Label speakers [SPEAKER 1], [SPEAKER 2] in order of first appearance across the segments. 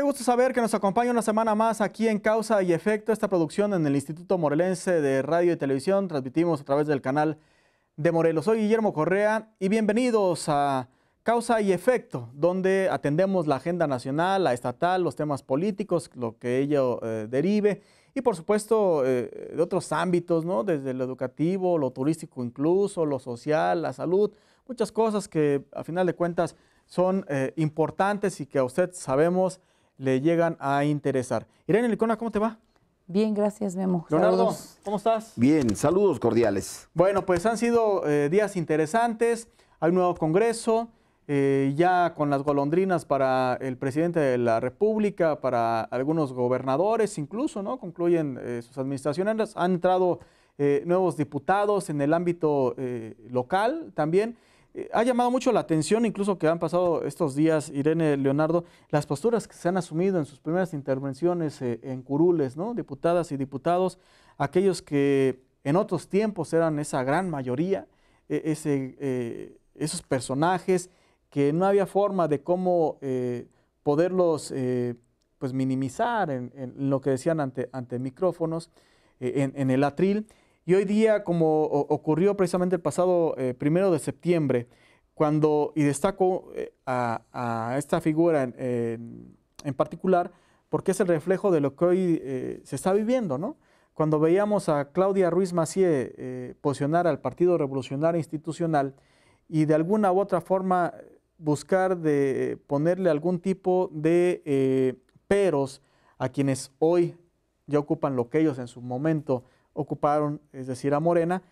[SPEAKER 1] Me gusto saber que nos acompaña una semana más aquí en Causa y Efecto, esta producción en el Instituto Morelense de Radio y Televisión. Transmitimos a través del canal de Morelos. Soy Guillermo Correa y bienvenidos a Causa y Efecto, donde atendemos la agenda nacional, la estatal, los temas políticos, lo que ello eh, derive y por supuesto eh, de otros ámbitos, ¿no? desde lo educativo, lo turístico incluso, lo social, la salud, muchas cosas que a final de cuentas son eh, importantes y que a usted sabemos le llegan a interesar. Irene Licona, ¿cómo te va?
[SPEAKER 2] Bien, gracias, Memo.
[SPEAKER 1] Leonardo, ¿cómo
[SPEAKER 2] estás? Bien, saludos cordiales.
[SPEAKER 1] Bueno, pues han sido eh, días interesantes. Hay un nuevo Congreso, eh, ya con las golondrinas para el presidente de la República, para algunos gobernadores incluso, ¿no? Concluyen eh, sus administraciones. Han entrado nuevos diputados en el ámbito local también. Eh, ha llamado mucho la atención, incluso que han pasado estos días, Irene Leonardo, las posturas que se han asumido en sus primeras intervenciones eh, en curules, ¿no? Diputadas y diputados, aquellos que en otros tiempos eran esa gran mayoría, e, ese, eh, esos personajes que no había forma de cómo poderlos pues minimizar en, lo que decían ante, ante micrófonos, en el atril. Y hoy día, como ocurrió precisamente el pasado eh, primero de septiembre, cuando, y destaco eh, a, esta figura en, particular, porque es el reflejo de lo que hoy eh, se está viviendo, ¿no? Cuando veíamos a Claudia Ruiz Macié posicionar al Partido Revolucionario Institucional y de alguna u otra forma buscar de ponerle algún tipo de peros a quienes hoy ya ocupan lo que ellos en su momento ocuparon, es decir, a Morena,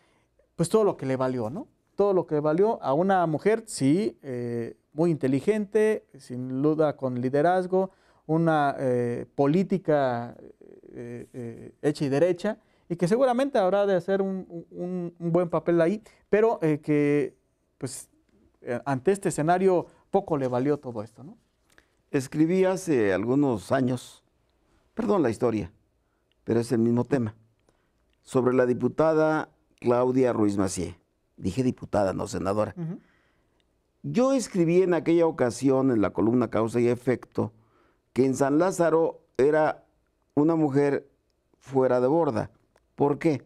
[SPEAKER 1] pues todo lo que le valió, ¿no? Todo lo que le valió a una mujer, sí, eh, muy inteligente, sin duda con liderazgo, una eh, política eh, hecha y derecha, y que seguramente habrá de hacer un, un buen papel ahí, pero que, pues, ante este escenario poco le valió todo esto, ¿no?
[SPEAKER 2] Escribí hace algunos años, perdón la historia, pero es el mismo tema sobre la diputada Claudia Ruiz Macié. Dije diputada, no senadora. Yo escribí en aquella ocasión, en la columna Causa y Efecto, que en San Lázaro era una mujer fuera de borda. ¿Por qué?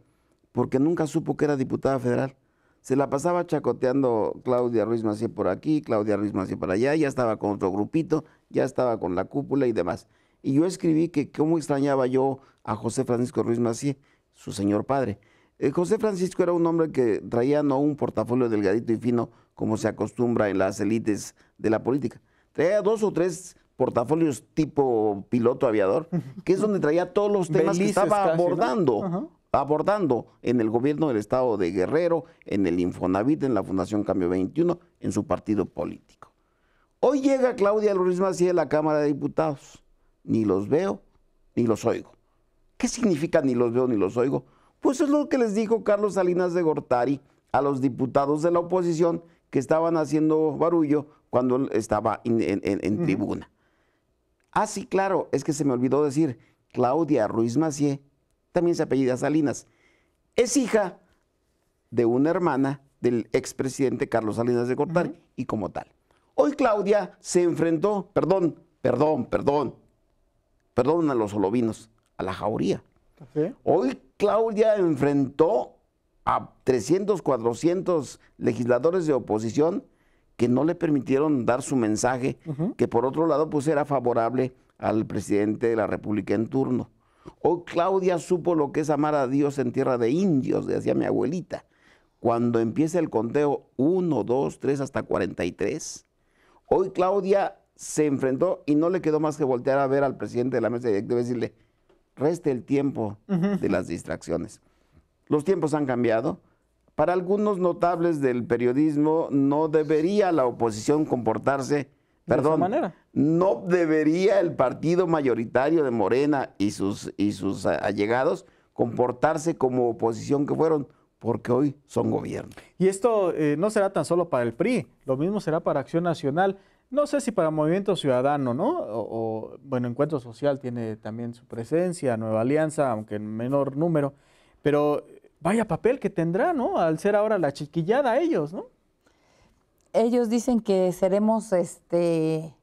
[SPEAKER 2] Porque nunca supo que era diputada federal. Se la pasaba chacoteando Claudia Ruiz Macié por aquí, Claudia Ruiz Macié para allá, ya estaba con otro grupito, ya estaba con la cúpula y demás. Y yo escribí que cómo extrañaba yo a José Francisco Ruiz Macié su señor padre. Eh, José Francisco era un hombre que traía no un portafolio delgadito y fino como se acostumbra en las élites de la política. Traía dos o tres portafolios tipo piloto aviador, que es donde traía todos los temas que estaba abordando. abordando en el gobierno del estado de Guerrero, en el Infonavit, en la Fundación Cambio 21, en su partido político. Hoy llega Claudia Ruiz Macía a la Cámara de Diputados. Ni los veo, ni los oigo. ¿Qué significa ni los veo ni los oigo? Pues es lo que les dijo Carlos Salinas de Gortari a los diputados de la oposición que estaban haciendo barullo cuando estaba en, tribuna. Ah, sí, claro, es que se me olvidó decir, Claudia Ruiz Macié también se apellida Salinas. Es hija de una hermana del expresidente Carlos Salinas de Gortari y como tal. Hoy Claudia se enfrentó, perdón, perdón, perdón, perdón a los olovinos, la jauría. Hoy Claudia enfrentó a 300, 400 legisladores de oposición que no le permitieron dar su mensaje, que por otro lado pues era favorable al presidente de la República en turno. Hoy Claudia supo lo que es amar a Dios en tierra de indios, decía mi abuelita. Cuando empieza el conteo 1, 2, 3 hasta 43, hoy Claudia se enfrentó y no le quedó más que voltear a ver al presidente de la mesa y decirle, reste el tiempo de las distracciones. Los tiempos han cambiado. Para algunos notables del periodismo, no debería la oposición comportarse, perdón, de manera. no debería el partido mayoritario de Morena y sus, y sus allegados comportarse como oposición que fueron, porque hoy son gobierno.
[SPEAKER 1] Y esto eh, no será tan solo para el PRI, lo mismo será para Acción Nacional. No sé si para Movimiento Ciudadano, ¿no? O, bueno, Encuentro Social tiene también su presencia, Nueva Alianza, aunque en menor número, pero vaya papel que tendrá, ¿no? Al ser ahora la chiquillada ellos, ¿no? Ellos
[SPEAKER 3] dicen que seremos, este,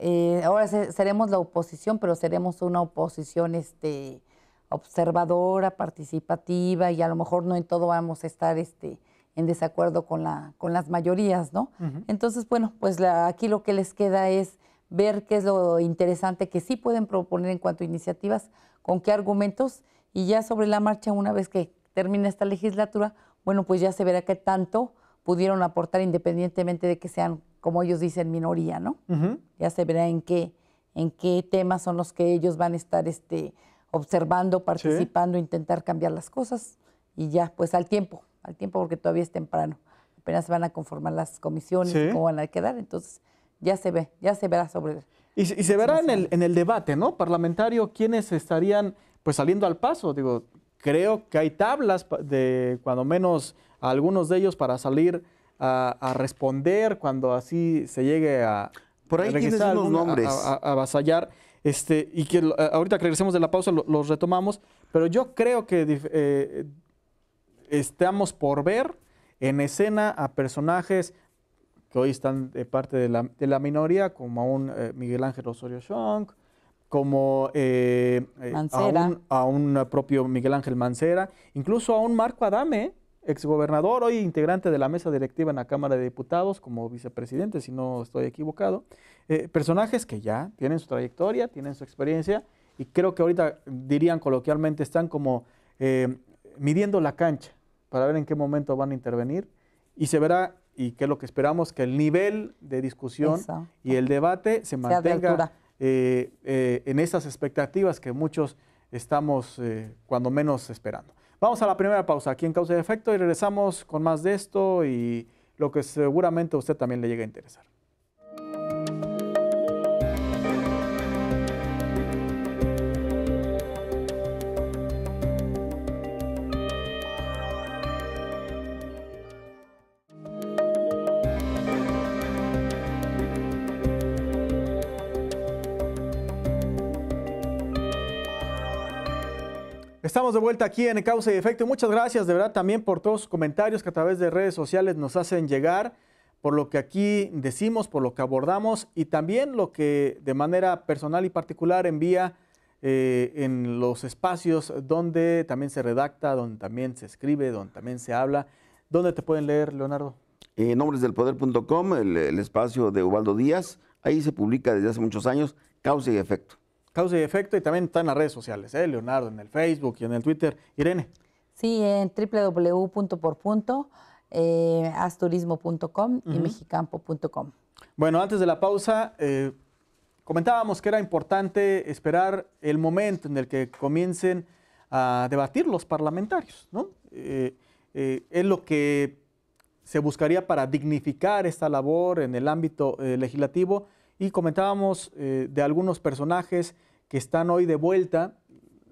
[SPEAKER 3] eh, ahora seremos la oposición, pero seremos una oposición, este, observadora, participativa y a lo mejor no en todo vamos a estar, este, en desacuerdo con, la, con las mayorías, ¿no? Entonces, bueno, pues aquí lo que les queda es ver qué es lo interesante que sí pueden proponer en cuanto a iniciativas, con qué argumentos, y ya sobre la marcha, una vez que termine esta legislatura, bueno, pues ya se verá qué tanto pudieron aportar independientemente de que sean, como ellos dicen, minoría, ¿no? Ya se verá en qué, en qué temas son los que ellos van a estar este, observando, participando, intentar cambiar las cosas y ya pues al tiempo, al tiempo porque todavía es temprano. Apenas van a conformar las comisiones, cómo van a quedar, entonces ya se ve, ya se verá sobre...
[SPEAKER 1] Y, y se verá en el, en el debate, ¿no? Parlamentario, quiénes estarían pues saliendo al paso, digo, creo que hay tablas de cuando menos algunos de ellos para salir a, responder cuando así se llegue a por ahí nombres a, avasallar este y que ahorita que regresemos de la pausa los retomamos pero yo creo que eh, estamos por ver en escena a personajes que hoy están de parte de la, minoría, como a un eh, Miguel Ángel Osorio Chong, como eh, eh, a, un, propio Miguel Ángel Mancera, incluso a un Marco Adame, exgobernador, hoy integrante de la mesa directiva en la Cámara de Diputados, como vicepresidente, si no estoy equivocado. personajes que ya tienen su trayectoria, tienen su experiencia, y creo que ahorita dirían coloquialmente están como midiendo la cancha para ver en qué momento van a intervenir y se verá y qué es lo que esperamos que el nivel de discusión y el debate se mantenga eh, eh, en esas expectativas que muchos estamos eh, cuando menos esperando. Vamos a la primera pausa aquí en Causa de Efecto y regresamos con más de esto y lo que seguramente a usted también le llega a interesar. Estamos de vuelta aquí en Causa y Efecto. Muchas gracias de verdad también por todos los comentarios que a través de redes sociales nos hacen llegar, por lo que aquí decimos, por lo que abordamos y también lo que de manera personal y particular envía eh, en los espacios donde también se redacta, donde también se escribe, donde también se habla. ¿Dónde te pueden leer, Leonardo?
[SPEAKER 2] En eh, Nombresdelpoder.com, el, el espacio de Ubaldo Díaz. Ahí se publica desde hace muchos años Causa y Efecto.
[SPEAKER 1] Causa y efecto y también está en las redes sociales, ¿eh? Leonardo, en el Facebook y en el Twitter. Irene. Sí, en
[SPEAKER 3] www.porpunto, eh, y mexicampo.com.
[SPEAKER 1] Bueno, antes de la pausa, eh, comentábamos que era importante esperar el momento en el que comiencen a debatir los parlamentarios, ¿no? es lo que se buscaría para dignificar esta labor en el ámbito legislativo y comentábamos eh, de algunos personajes que están hoy de vuelta.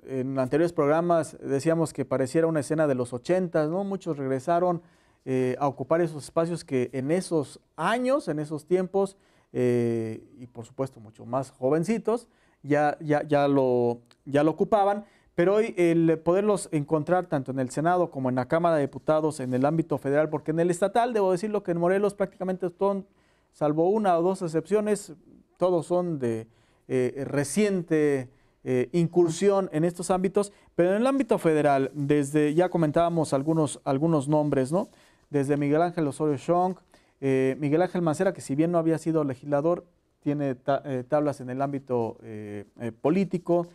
[SPEAKER 1] En anteriores programas decíamos que pareciera una escena de los 80, ¿no? Muchos regresaron eh, a ocupar esos espacios que en esos años, en esos tiempos, eh, y por supuesto mucho más jovencitos, ya, ya, lo, ya lo ocupaban. Pero hoy el poderlos encontrar tanto en el Senado como en la Cámara de Diputados, en el ámbito federal, porque en el estatal, debo decirlo que en Morelos prácticamente son salvo una o dos excepciones, todos son de eh, reciente eh, incursión en estos ámbitos, pero en el ámbito federal, desde ya comentábamos algunos, algunos nombres, ¿no? Desde Miguel Ángel Osorio Chong, eh, Miguel Ángel Mancera, que si bien no había sido legislador, tiene tablas en el ámbito político,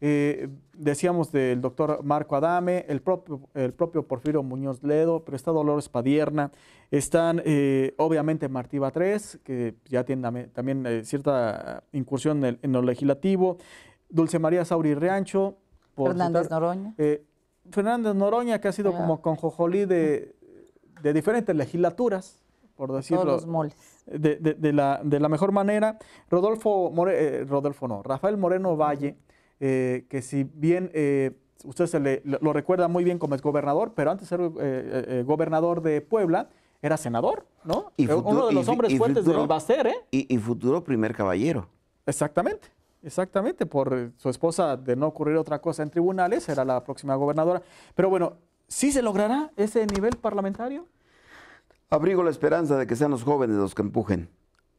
[SPEAKER 1] eh, decíamos del doctor Marco Adame, el propio, el propio Porfirio Muñoz Ledo, pero está Dolores Padierna, están eh, obviamente Martí 3 que ya tiene también eh, cierta incursión en, el, lo legislativo, Dulce María Sauri Riancho, Fernández Noroña. Fernández Noroña, que ha sido como conjojolí de, de diferentes legislaturas, por decirlo. De, la, mejor manera. Rodolfo, Rodolfo no, Rafael Moreno Valle. Eh, que si bien eh, usted se lo recuerda muy bien como es gobernador, pero antes era eh, gobernador de Puebla, era senador, ¿no? Y Uno de los hombres fuertes del
[SPEAKER 2] ¿eh? Y, y, futuro primer caballero.
[SPEAKER 1] Exactamente, exactamente, por su esposa de no ocurrir otra cosa en tribunales, era la próxima gobernadora. Pero bueno, ¿sí se logrará ese nivel parlamentario?
[SPEAKER 2] Abrigo la esperanza de que sean los jóvenes los que empujen.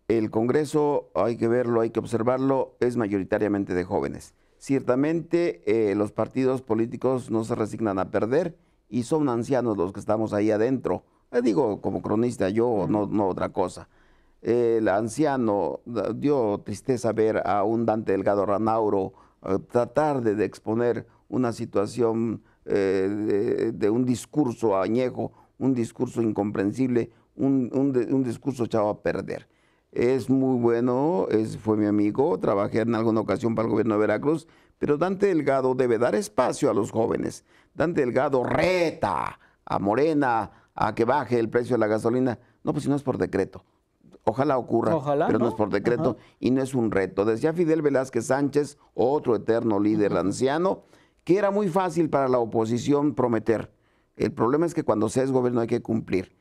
[SPEAKER 2] El Congreso, hay que verlo, hay que observarlo, es mayoritariamente de jóvenes. Ciertamente eh, los partidos políticos no se resignan a perder y son ancianos los que estamos ahí adentro. Eh, digo, como cronista yo, no, otra cosa. Eh, el anciano dio tristeza ver a un Dante Delgado Ranauro tratar de, exponer una situación de, un discurso añejo, un discurso incomprensible, un, un discurso echado a perder es muy bueno, fue mi amigo, trabajé en alguna ocasión para el gobierno de Veracruz, pero Dante Delgado debe dar espacio a los jóvenes. Dante Delgado reta a Morena a que baje el precio de la gasolina. No, pues si no es por decreto. Ojalá ocurra, Ojalá, pero ¿no? es por decreto y no es un reto. Decía Fidel Velázquez Sánchez, otro eterno líder anciano, que era muy fácil para la oposición prometer. El problema es que cuando se es gobierno hay que cumplir.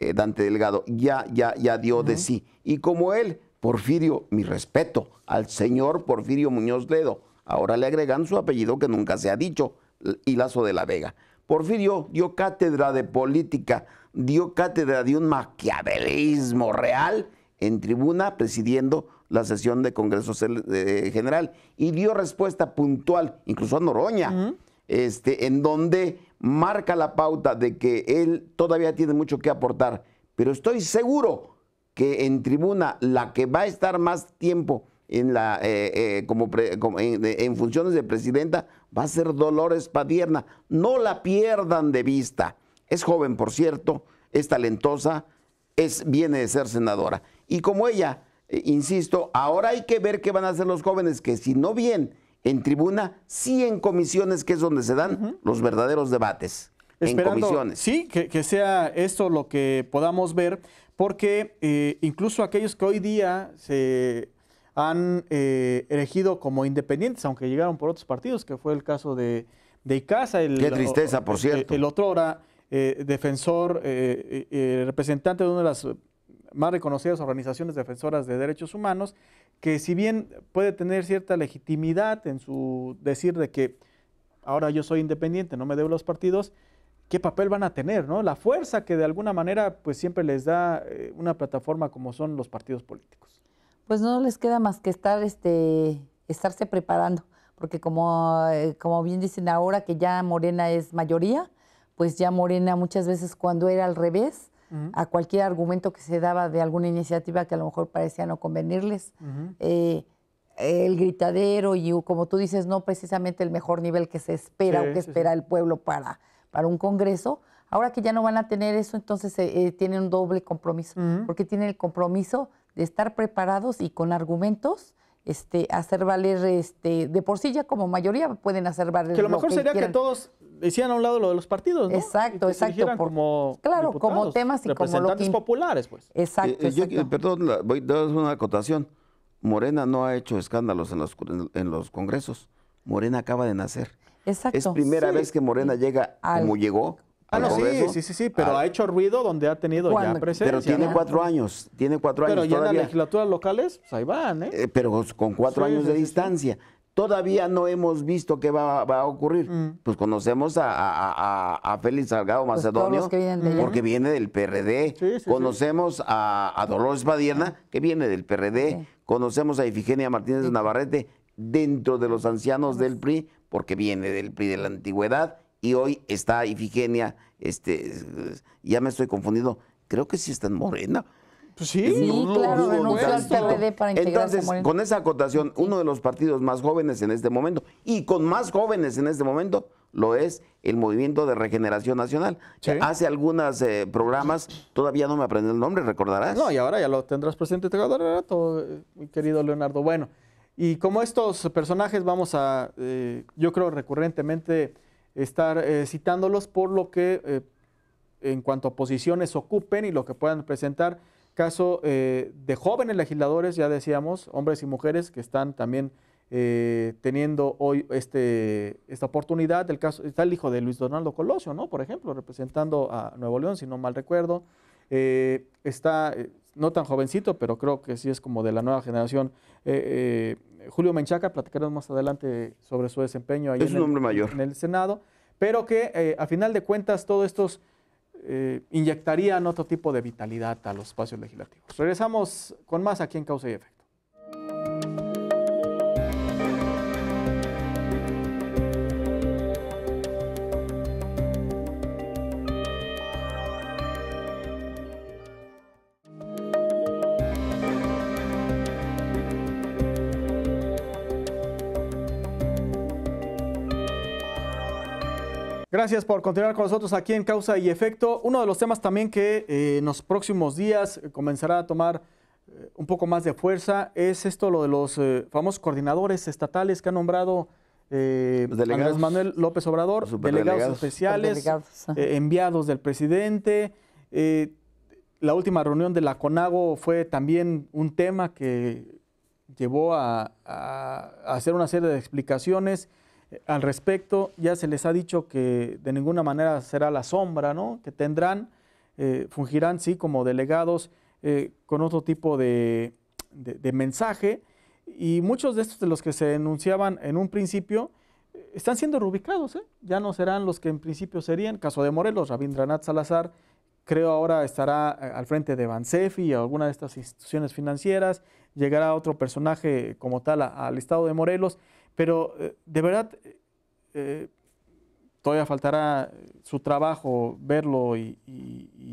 [SPEAKER 2] Eh, Dante Delgado, ya, ya, ya dio de sí. Y como él, Porfirio, mi respeto al señor Porfirio Muñoz Ledo. Ahora le agregan su apellido que nunca se ha dicho, Hilazo de la Vega. Porfirio dio cátedra de política, dio cátedra de un maquiavelismo real en tribuna presidiendo la sesión de Congreso General y dio respuesta puntual, incluso a Noroña, este, en donde marca la pauta de que él todavía tiene mucho que aportar, pero estoy seguro que en tribuna la que va a estar más tiempo en, la, eh, eh, como, en, funciones de presidenta va a ser Dolores Padierna. No la pierdan de vista. Es joven, por cierto, es talentosa, es, viene de ser senadora. Y como ella, eh, insisto, ahora hay que ver qué van a hacer los jóvenes, que si no bien en tribuna, sí en comisiones, que es donde se dan los verdaderos debates. en comisiones.
[SPEAKER 1] Sí, que, sea esto lo que podamos ver, porque eh, incluso aquellos que hoy día se han eh, elegido como independientes, aunque llegaron por otros partidos, que fue el caso de, de Icaza. El, Qué tristeza, por eh, cierto. El, otro era defensor, representante de una de las más reconocidas organizaciones defensoras de derechos humanos, que si bien puede tener cierta legitimidad en su decir de que ahora yo soy independiente, no me debo los partidos, ¿qué papel van a tener? La fuerza que de alguna manera pues siempre les da eh, una plataforma como son los partidos políticos.
[SPEAKER 3] Pues no les queda más que estar, este, estarse preparando, porque como, eh, como bien dicen ahora que ya Morena es mayoría, pues ya Morena muchas veces cuando era al revés, a cualquier argumento que se daba de alguna iniciativa que a lo mejor parecía no convenirles. Eh, el gritadero y, como tú dices, no precisamente el mejor nivel que se espera o que espera el pueblo para, un Congreso. Ahora que ya no van a tener eso, entonces eh, eh, tienen un doble compromiso, porque tienen el compromiso de estar preparados y con argumentos este, hacer valer, este, de por sí ya como mayoría pueden hacer valer. Que lo mejor lo que sería que
[SPEAKER 1] todos hicieran a un lado lo de los partidos, ¿no? Exacto, y que exacto. Se como claro,
[SPEAKER 3] como temas y como representantes
[SPEAKER 1] populares, pues. Exacto. Eh, eh, exacto. Yo, perdón,
[SPEAKER 2] voy a dar una acotación. Morena no ha hecho escándalos en los, en los congresos. Morena acaba de nacer.
[SPEAKER 1] Exacto. Es primera vez que Morena llega como llegó Ah, no, sí, sí, sí, sí, pero ah. ha hecho ruido donde ha tenido ya presencia. Pero tiene cuatro años,
[SPEAKER 2] tiene cuatro años. Pero ya en las legislaturas locales, pues ahí van, ¿eh? eh pero con cuatro años de distancia. Todavía no hemos visto qué va, a ocurrir. Mm. Pues conocemos a, Félix Salgado pues, Macedonio, porque viene del PRD. conocemos A, Dolores Padierna, ah. que viene del PRD. Conocemos a Ifigenia Martínez Navarrete dentro de los ancianos pues, del PRI, porque viene del PRI de la antigüedad y hoy está Ifigenia, este, ya me estoy confundido, creo que sí está en Morena. Pues sí, claro, Entonces, con esa acotación, uno de los partidos más jóvenes en este momento, y con más jóvenes en este momento, lo es el Movimiento de Regeneración Nacional. Hace algunos eh, programas, todavía no me aprendí el nombre, recordarás. No,
[SPEAKER 1] y ahora ya lo tendrás presente, te rato, eh, querido Leonardo. Bueno, y como estos personajes vamos a, eh, yo creo recurrentemente estar eh, citándolos por lo que eh, en cuanto a posiciones ocupen y lo que puedan presentar. Caso eh, de jóvenes legisladores, ya decíamos, hombres y mujeres que están también teniendo hoy este, esta oportunidad. El caso, está el hijo de Luis Donaldo Colosio, ¿no? Por ejemplo, representando a Nuevo León, si no mal recuerdo. Eh, está eh, no tan jovencito, pero creo que sí es como de la nueva generación. Eh, Julio Menchaca, platicaremos más adelante sobre su desempeño ahí en, el, Senado, pero que a final de cuentas todos estos inyectarían otro tipo de vitalidad a los espacios legislativos. Regresamos con más aquí en Causa y Efecto. Gracias por continuar con nosotros aquí en Causa y Efecto. Uno de los temas también que eh, en los próximos días eh, comenzará a tomar eh, un poco más de fuerza es esto, lo de los famosos coordinadores estatales que ha nombrado Andrés Manuel López Obrador, delegados especiales, enviados del presidente. la última reunión de la CONAGO fue también un tema que llevó a, a hacer una serie de explicaciones al respecto, ya se les ha dicho que de ninguna manera será la sombra, ¿no? Que tendrán, eh, fungirán, sí, como delegados eh, con otro tipo de, mensaje. Y muchos de estos de los que se enunciaban en un principio eh, están siendo rubicados, Ya no serán los que en principio serían. Caso de Morelos, Rabindranath Salazar, creo ahora estará al frente de Bansefi y alguna de estas instituciones financieras. Llegará otro personaje como tal al estado de Morelos. Pero eh, de verdad, eh, todavía faltará eh, su trabajo, verlo y,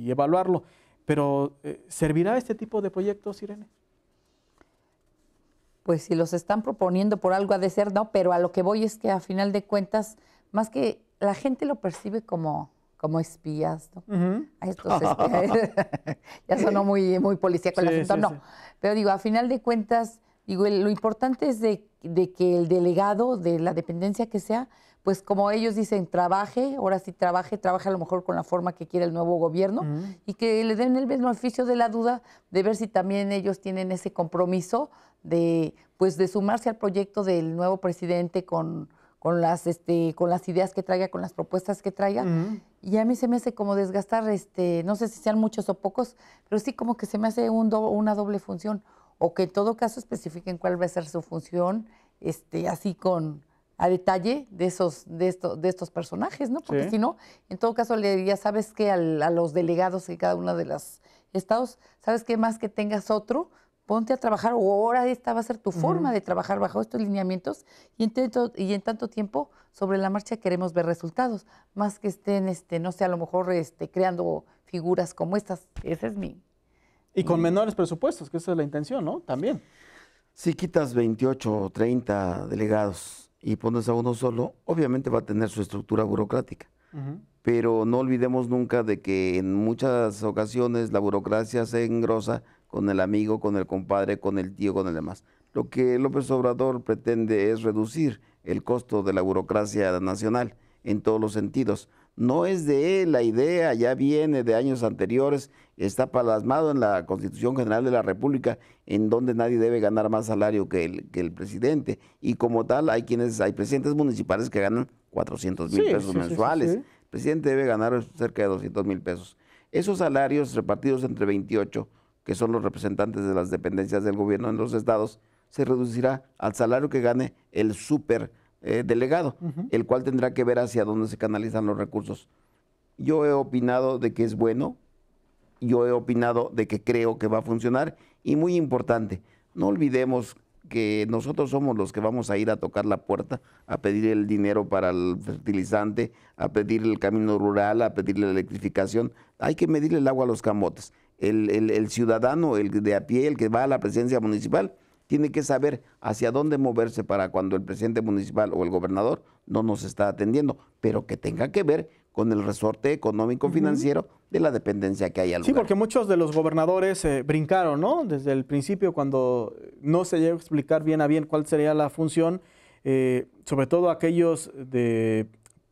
[SPEAKER 1] evaluarlo. Pero ¿servirá este tipo de proyectos, Irene?
[SPEAKER 3] Pues si los están proponiendo por algo ha de ser, no, pero a lo que voy es que a final de cuentas, más que la gente lo percibe como, como espías, ¿no? A estos ya sonó muy, muy policíaco el asunto, no. Pero digo, a final de cuentas, lo importante es de, que el delegado de la dependencia que sea, pues como ellos dicen, trabaje, ahora sí trabaje, trabaje a lo mejor con la forma que quiera el nuevo gobierno y que le den el mismo oficio de la duda de ver si también ellos tienen ese compromiso de, pues, de sumarse al proyecto del nuevo presidente con, con las, este, con las ideas que traiga, con las propuestas que traiga. Y a mí se me hace como desgastar, este, no sé si sean muchos o pocos, pero sí como que se me hace una doble función o que en todo caso especifiquen cuál va a ser su función, este, así con a detalle de esos, de estos, de estos personajes, ¿no? Porque si no, en todo caso le diría, ¿sabes que a los delegados de cada uno de los estados, ¿sabes que Más que tengas otro, ponte a trabajar, o ahora esta va a ser tu forma de trabajar bajo estos lineamientos, y en, tanto, y en tanto tiempo, sobre la marcha queremos ver resultados, más que estén, este, no sé, a lo mejor este, creando figuras como estas. Ese es mi,
[SPEAKER 1] y con menores presupuestos, que esa es la intención, ¿no? También. Si quitas 28 o 30 delegados y
[SPEAKER 2] pones a uno solo, obviamente va a tener su estructura burocrática. Pero no olvidemos nunca de que en muchas ocasiones la burocracia se engrosa con el amigo, con el compadre, con el tío, con el demás. Lo que López Obrador pretende es reducir el costo de la burocracia nacional en todos los sentidos, no es de él la idea, ya viene de años anteriores, está plasmado en la Constitución General de la República, en donde nadie debe ganar más salario que el, que el presidente. Y como tal, hay quienes, hay presidentes municipales que ganan 400 mil pesos mensuales. el presidente debe ganar cerca de 200 mil pesos. Esos salarios repartidos entre 28, que son los representantes de las dependencias del gobierno en los estados, se reducirá al salario que gane el super eh, delegado, el cual tendrá que ver hacia dónde se canalizan los recursos. Yo he opinado de que es bueno, yo he opinado de que creo que va a funcionar y muy importante, no olvidemos que nosotros somos los que vamos a ir a tocar la puerta, a pedir el dinero para el fertilizante, a pedir el camino rural, a pedir la electrificación. Hay que medir el agua a los camotes. el ciudadano, el de a pie, el que va a la presidencia municipal, tiene que saber hacia dónde moverse para cuando el presidente municipal o el gobernador no nos está atendiendo, pero que tenga que ver con el resorte económico financiero de la dependencia que hay al lugar. Sí,
[SPEAKER 1] porque muchos de los gobernadores eh, brincaron, ¿no? Desde el principio cuando no se llegó a explicar bien a bien cuál sería la función, eh, sobre todo aquellos de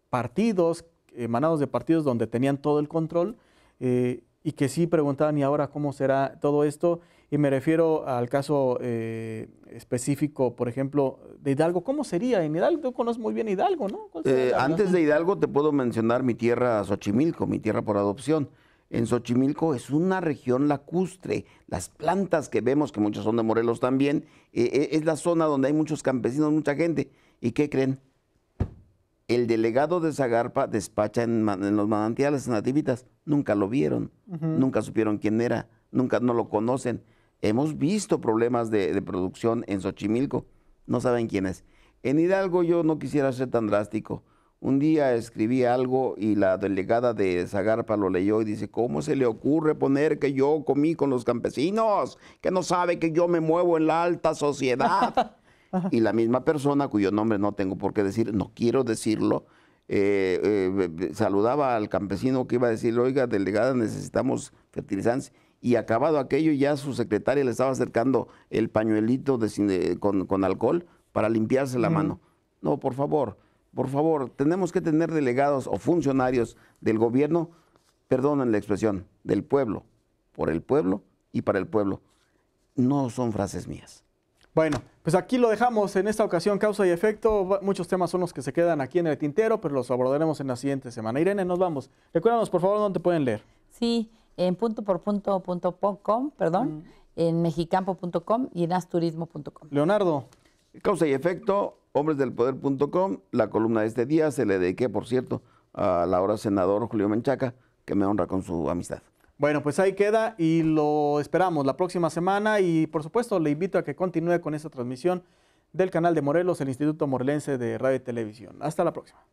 [SPEAKER 1] partidos, emanados de partidos donde tenían todo el control, eh, y que sí preguntaban, ¿y ahora cómo será todo esto? Y me refiero al caso eh, específico, por ejemplo, de Hidalgo. ¿Cómo sería? En Hidalgo, tú conoces muy bien Hidalgo, ¿no?
[SPEAKER 2] Eh, antes de Hidalgo te puedo mencionar mi tierra Xochimilco, mi tierra por adopción. En Xochimilco es una región lacustre. Las plantas que vemos, que muchas son de Morelos también, eh, es la zona donde hay muchos campesinos, mucha gente. ¿Y qué creen? el delegado de Zagarpa despacha en, los manantiales nativitas. Nunca lo vieron, nunca supieron quién era, nunca no lo conocen. Hemos visto problemas de, de, producción en Xochimilco, no saben quién es. En Hidalgo yo no quisiera ser tan drástico. Un día escribí algo y la delegada de Zagarpa lo leyó y dice, ¿cómo se le ocurre poner que yo comí con los campesinos? Que no sabe que yo me muevo en la alta sociedad. y la misma persona, cuyo nombre no tengo por qué decir, no quiero decirlo, eh, eh, saludaba al campesino que iba a decir, oiga, delegada, necesitamos fertilizantes. Y acabado aquello, ya su secretaria le estaba acercando el pañuelito eh, con, alcohol para limpiarse la mano. No, por favor, por favor, tenemos que tener delegados o funcionarios del gobierno, perdonen la expresión, del pueblo, por el pueblo y para el pueblo. No son frases mías.
[SPEAKER 1] Bueno, pues aquí lo dejamos en esta ocasión, causa y efecto. Muchos temas son los que se quedan aquí en el tintero, pero los abordaremos en la siguiente semana. Irene, nos vamos. Recuérdanos, por favor, dónde pueden leer.
[SPEAKER 3] Sí, en punto por punto, punto com, perdón, en mexicampo.com y en asturismo.com.
[SPEAKER 2] Leonardo. Causa y efecto, hombresdelpoder.com. La columna de este día se le dediqué, por cierto, a la ahora senador Julio Menchaca, que me honra con su amistad.
[SPEAKER 1] Bueno, pues ahí queda y lo esperamos la próxima semana y por supuesto le invito a que continúe con esta transmisión del canal de Morelos, el Instituto Morelense de Radio y Televisión. Hasta la próxima.